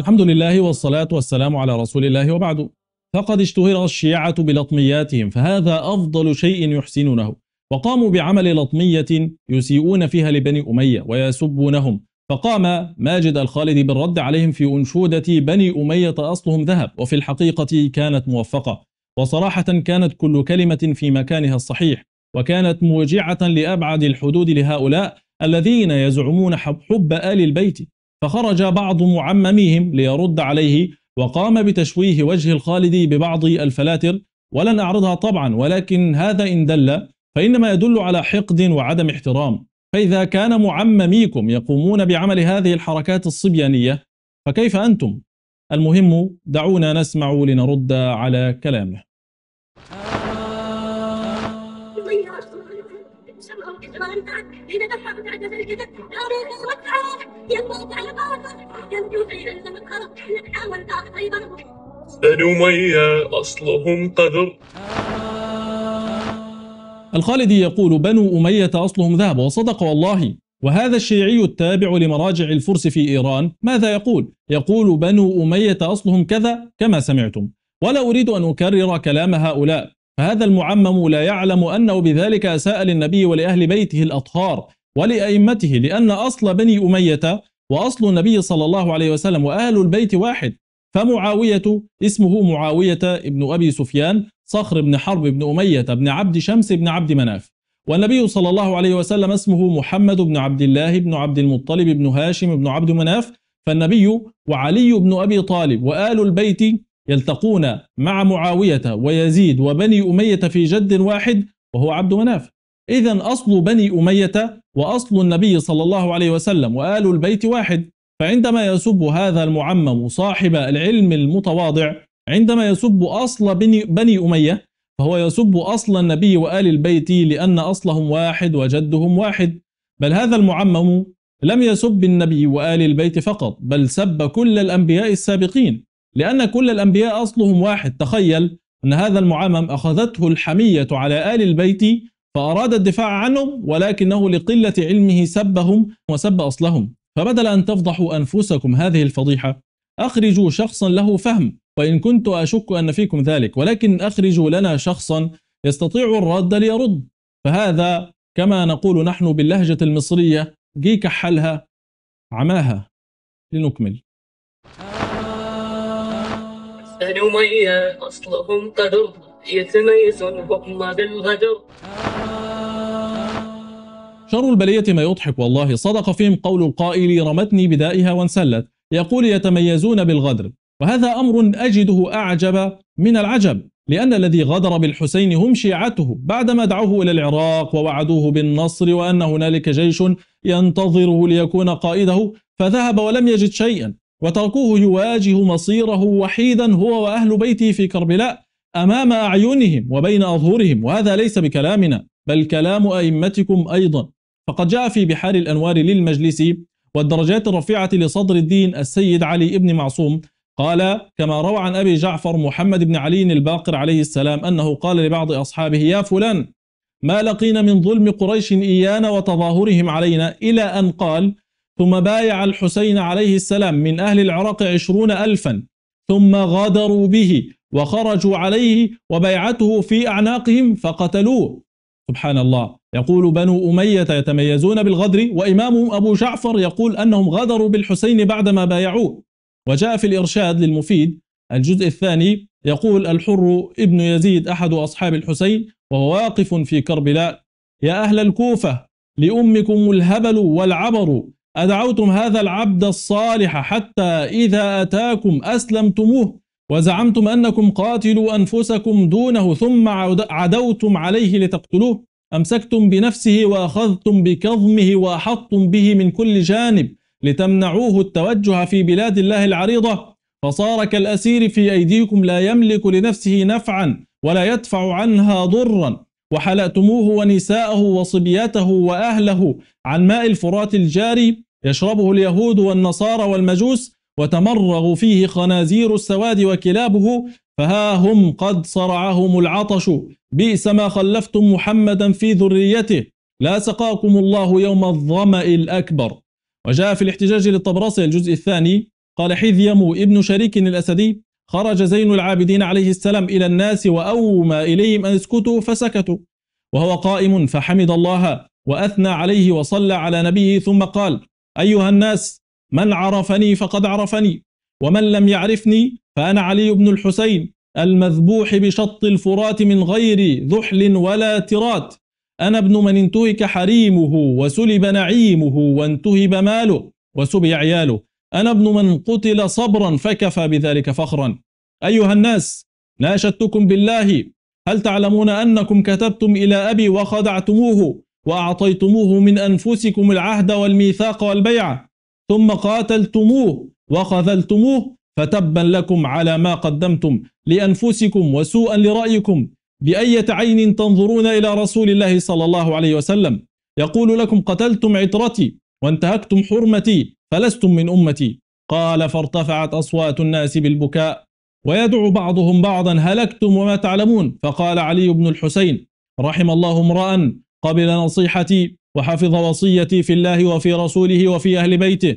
الحمد لله والصلاة والسلام على رسول الله وبعد فقد اشتهر الشيعة بلطمياتهم فهذا أفضل شيء يحسنونه وقاموا بعمل لطمية يسيئون فيها لبني أمية ويسبونهم فقام ماجد الخالدي بالرد عليهم في أنشودة بني أمية أصلهم ذهب وفي الحقيقة كانت موفقة وصراحة كانت كل كلمة في مكانها الصحيح وكانت موجعة لأبعد الحدود لهؤلاء الذين يزعمون حب, حب آل البيت فخرج بعض معمميهم ليرد عليه وقام بتشويه وجه الخالدي ببعض الفلاتر ولن أعرضها طبعا ولكن هذا إن دل فإنما يدل على حقد وعدم احترام فإذا كان معمميكم يقومون بعمل هذه الحركات الصبيانية فكيف أنتم؟ المهم دعونا نسمع لنرد على كلامه بنو أمية أصلهم قدر الخالدي يقول بنو أمية أصلهم ذهب وصدق والله وهذا الشيعي التابع لمراجع الفرس في إيران ماذا يقول؟ يقول بنو أمية أصلهم كذا كما سمعتم ولا أريد أن أكرر كلام هؤلاء فهذا المعمم لا يعلم أنه بذلك أساء للنبي ولأهل بيته الأطهار ولأئمته لأن أصل بني أمية وأصل النبي صلى الله عليه وسلم وأهل البيت واحد فمعاوية اسمه معاوية ابن أبي سفيان صخر بن حرب بن أمية بن عبد شمس بن عبد مناف والنبي صلى الله عليه وسلم اسمه محمد بن عبد الله بن عبد المطلب بن هاشم بن عبد مناف فالنبي وعلي بن أبي طالب وآل البيت يلتقون مع معاوية ويزيد وبني أمية في جد واحد وهو عبد مناف إذا أصل بني أمية وأصل النبي صلى الله عليه وسلم وآل البيت واحد فعندما يسب هذا المعمم صاحب العلم المتواضع عندما يسب أصل بني, بني أمية فهو يسب أصل النبي وآل البيت لأن أصلهم واحد وجدهم واحد بل هذا المعمم لم يسب النبي وآل البيت فقط بل سب كل الأنبياء السابقين لأن كل الأنبياء أصلهم واحد تخيل أن هذا المعمم أخذته الحمية على آل البيت فأراد الدفاع عنهم ولكنه لقلة علمه سبهم وسب أصلهم فبدل أن تفضحوا أنفسكم هذه الفضيحة أخرجوا شخصا له فهم وإن كنت أشك أن فيكم ذلك ولكن أخرجوا لنا شخصا يستطيع الرد ليرد فهذا كما نقول نحن باللهجة المصرية جي كحلها عماها لنكمل أحسن من أصلهم قدر يتميز الحكم بالغدر شر البلية ما يضحك والله صدق فيهم قول القائل رمتني بدائها وانسلت يقول يتميزون بالغدر وهذا أمر أجده أعجب من العجب لأن الذي غدر بالحسين هم شيعته بعدما دعوه إلى العراق ووعدوه بالنصر وأن هنالك جيش ينتظره ليكون قائده فذهب ولم يجد شيئا وتركوه يواجه مصيره وحيدا هو وأهل بيته في كربلاء أمام أعينهم وبين أظهرهم وهذا ليس بكلامنا بل كلام أئمتكم أيضا فقد جاء في بحار الأنوار للمجلس والدرجات الرفيعة لصدر الدين السيد علي بن معصوم قال كما روى عن أبي جعفر محمد بن علي الباقر عليه السلام أنه قال لبعض أصحابه يا فلان ما لقينا من ظلم قريش إيانا وتظاهرهم علينا إلى أن قال ثم بايع الحسين عليه السلام من أهل العراق عشرون ألفا ثم غادروا به وخرجوا عليه وبيعته في أعناقهم فقتلوه سبحان الله يقول بنو أمية يتميزون بالغدر وإمامهم أبو جعفر يقول أنهم غدروا بالحسين بعدما بايعوه وجاء في الإرشاد للمفيد الجزء الثاني يقول الحر ابن يزيد أحد أصحاب الحسين وهو واقف في كربلاء يا أهل الكوفة لأمكم الهبل والعبر أدعوتم هذا العبد الصالح حتى إذا أتاكم أسلمتموه وزعمتم أنكم قاتلوا أنفسكم دونه ثم عدوتم عليه لتقتلوه أمسكتم بنفسه وأخذتم بكظمه وأحطتم به من كل جانب لتمنعوه التوجه في بلاد الله العريضة فصار كالأسير في أيديكم لا يملك لنفسه نفعا ولا يدفع عنها ضرا وحلأتموه ونساءه وصبيته وأهله عن ماء الفرات الجاري يشربه اليهود والنصارى والمجوس وتمرغ فيه خنازير السواد وكلابه فها هم قد صرعهم العطش بئس ما خلفتم محمدا في ذريته لا سقاكم الله يوم الظمأ الأكبر وجاء في الاحتجاج للطبراسي الجزء الثاني قال حذيم ابن شريك الأسدي خرج زين العابدين عليه السلام إلى الناس وأومى إليهم أن اسكتوا فسكتوا وهو قائم فحمد الله وأثنى عليه وصلى على نبيه ثم قال أيها الناس من عرفني فقد عرفني ومن لم يعرفني فأنا علي بن الحسين المذبوح بشط الفرات من غير ذحل ولا ترات أنا ابن من انتهك حريمه وسلب نعيمه وانتهب ماله وسبي عياله أنا ابن من قتل صبرا فكفى بذلك فخرا أيها الناس ناشدتكم بالله هل تعلمون أنكم كتبتم إلى أبي وخدعتموه وأعطيتموه من أنفسكم العهد والميثاق والبيعة ثم قاتلتموه وخذلتموه فتبا لكم على ما قدمتم لأنفسكم وسوءا لرأيكم بأية عين تنظرون إلى رسول الله صلى الله عليه وسلم يقول لكم قتلتم عترتي وانتهكتم حرمتي فلستم من أمتي قال فارتفعت أصوات الناس بالبكاء ويدعو بعضهم بعضا هلكتم وما تعلمون فقال علي بن الحسين رحم الله امرأ قبل نصيحتي وحفظ وصيتي في الله وفي رسوله وفي أهل بيته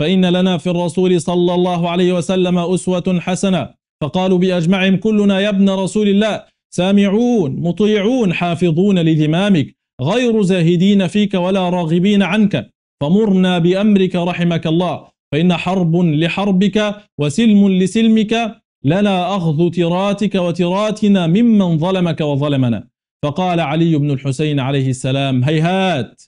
فإن لنا في الرسول صلى الله عليه وسلم أسوة حسنة فقالوا بأجمعهم كلنا يا ابن رسول الله سامعون مطيعون حافظون لذمامك غير زاهدين فيك ولا راغبين عنك فمرنا بأمرك رحمك الله فإن حرب لحربك وسلم لسلمك لنا أخذ تراتك وتراتنا ممن ظلمك وظلمنا فقال علي بن الحسين عليه السلام هيهات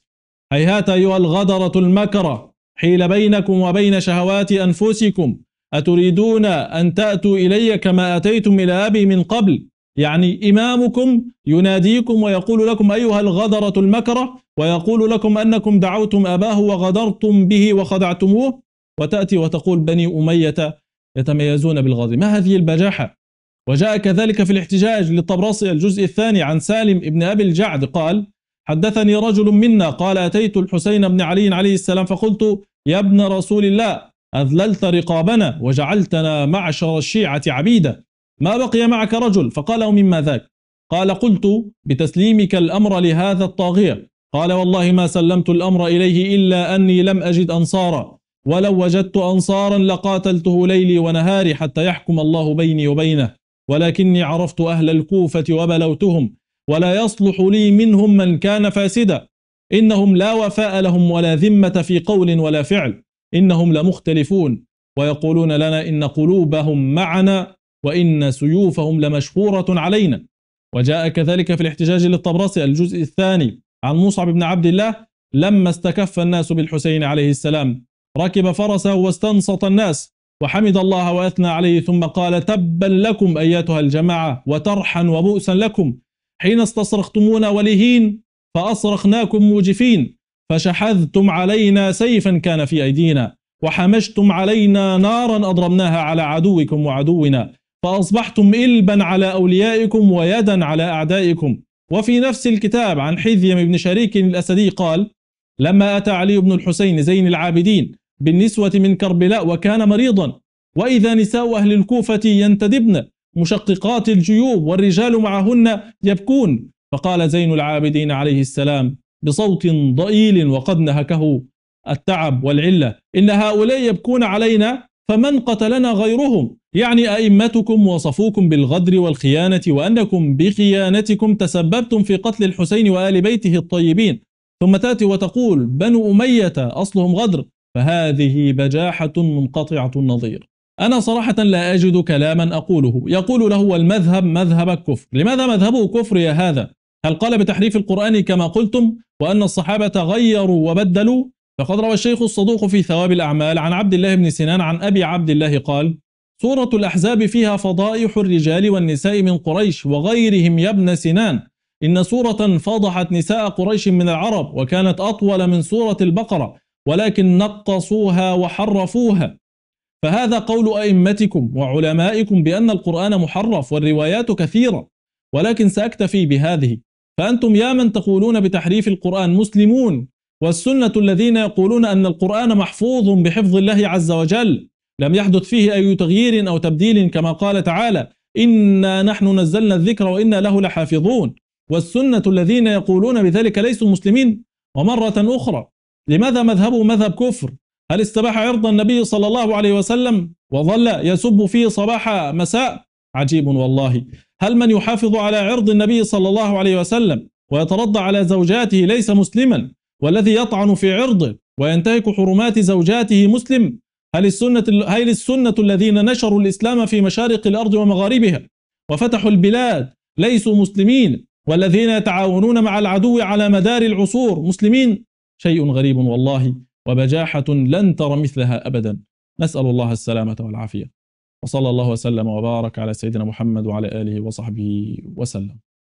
هيهات أيها الغدرة المكرة حيل بينكم وبين شهوات أنفسكم أتريدون أن تأتوا إلي كما أتيتم إلى أبي من قبل يعني إمامكم يناديكم ويقول لكم أيها الغدرة المكرة ويقول لكم أنكم دعوتم أباه وغدرتم به وخدعتموه وتأتي وتقول بني أمية يتميزون بالغضب ما هذه البجاحة وجاء كذلك في الاحتجاج للطبراسي الجزء الثاني عن سالم ابن أبي الجعد قال حدثني رجل منا قال أتيت الحسين بن علي عليه السلام فقلت يا ابن رسول الله أذللت رقابنا وجعلتنا معشر الشيعة عبيدا ما بقي معك رجل فقال مما ذاك قال قلت بتسليمك الأمر لهذا الطاغية قال والله ما سلمت الأمر إليه إلا أني لم أجد أنصارا ولو وجدت أنصارا لقاتلته ليلي ونهاري حتى يحكم الله بيني وبينه ولكني عرفت أهل الكوفة وبلوتهم ولا يصلح لي منهم من كان فاسدا إنهم لا وفاء لهم ولا ذمة في قول ولا فعل إنهم لمختلفون ويقولون لنا إن قلوبهم معنا وإن سيوفهم لمشهورة علينا وجاء كذلك في الاحتجاج للطبرسي الجزء الثاني عن مصعب بن عبد الله لما استكف الناس بالحسين عليه السلام ركب فرسه واستنصت الناس وحمد الله وأثنى عليه ثم قال تبا لكم أيتها الجماعة وترحا وبؤسا لكم حين استصرختمونا ولهين فأصرخناكم موجفين فشحذتم علينا سيفا كان في أيدينا وحمشتم علينا نارا أضربناها على عدوكم وعدونا فأصبحتم إلبا على أوليائكم ويدا على أعدائكم وفي نفس الكتاب عن حذيم بن شريك الأسدي قال لما أتى علي بن الحسين زين العابدين بالنسوة من كربلاء وكان مريضا وإذا نساء أهل الكوفة ينتدبن مشققات الجيوب والرجال معهن يبكون فقال زين العابدين عليه السلام بصوت ضئيل وقد نهكه التعب والعلة إن هؤلاء يبكون علينا فمن قتلنا غيرهم يعني أئمتكم وصفوكم بالغدر والخيانة وأنكم بخيانتكم تسببتم في قتل الحسين وآل بيته الطيبين ثم تأتي وتقول بنو أمية أصلهم غدر فهذه بجاحة منقطعة النظير أنا صراحة لا أجد كلاما أقوله يقول له المذهب مذهب الكفر لماذا مذهبه كفر يا هذا؟ هل قال بتحريف القرآن كما قلتم وأن الصحابة غيروا وبدلوا؟ فقد روى الشيخ الصدوق في ثواب الأعمال عن عبد الله بن سنان عن أبي عبد الله قال سورة الأحزاب فيها فضائح الرجال والنساء من قريش وغيرهم يا ابن سنان إن سورة فضحت نساء قريش من العرب وكانت أطول من سورة البقرة ولكن نقصوها وحرفوها فهذا قول أئمتكم وعلمائكم بأن القرآن محرف والروايات كثيرة ولكن سأكتفي بهذه فأنتم يا من تقولون بتحريف القرآن مسلمون والسنة الذين يقولون أن القرآن محفوظ بحفظ الله عز وجل لم يحدث فيه أي تغيير أو تبديل كما قال تعالى إنا نحن نزلنا الذكر وإنا له لحافظون والسنة الذين يقولون بذلك ليسوا مسلمين ومرة أخرى لماذا مذهبه مذهب كفر هل استباح عرض النبي صلى الله عليه وسلم وظل يسب فيه صباح مساء عجيب والله هل من يحافظ على عرض النبي صلى الله عليه وسلم ويترضى على زوجاته ليس مسلما والذي يطعن في عرضه وينتهك حرمات زوجاته مسلم هل السنة, هل السنة الذين نشروا الإسلام في مشارق الأرض ومغاربها وفتحوا البلاد ليسوا مسلمين والذين يتعاونون مع العدو على مدار العصور مسلمين شيء غريب والله وبجاحة لن ترى مثلها أبدا نسأل الله السلامة والعافية وصلى الله وسلم وبارك على سيدنا محمد وعلى آله وصحبه وسلم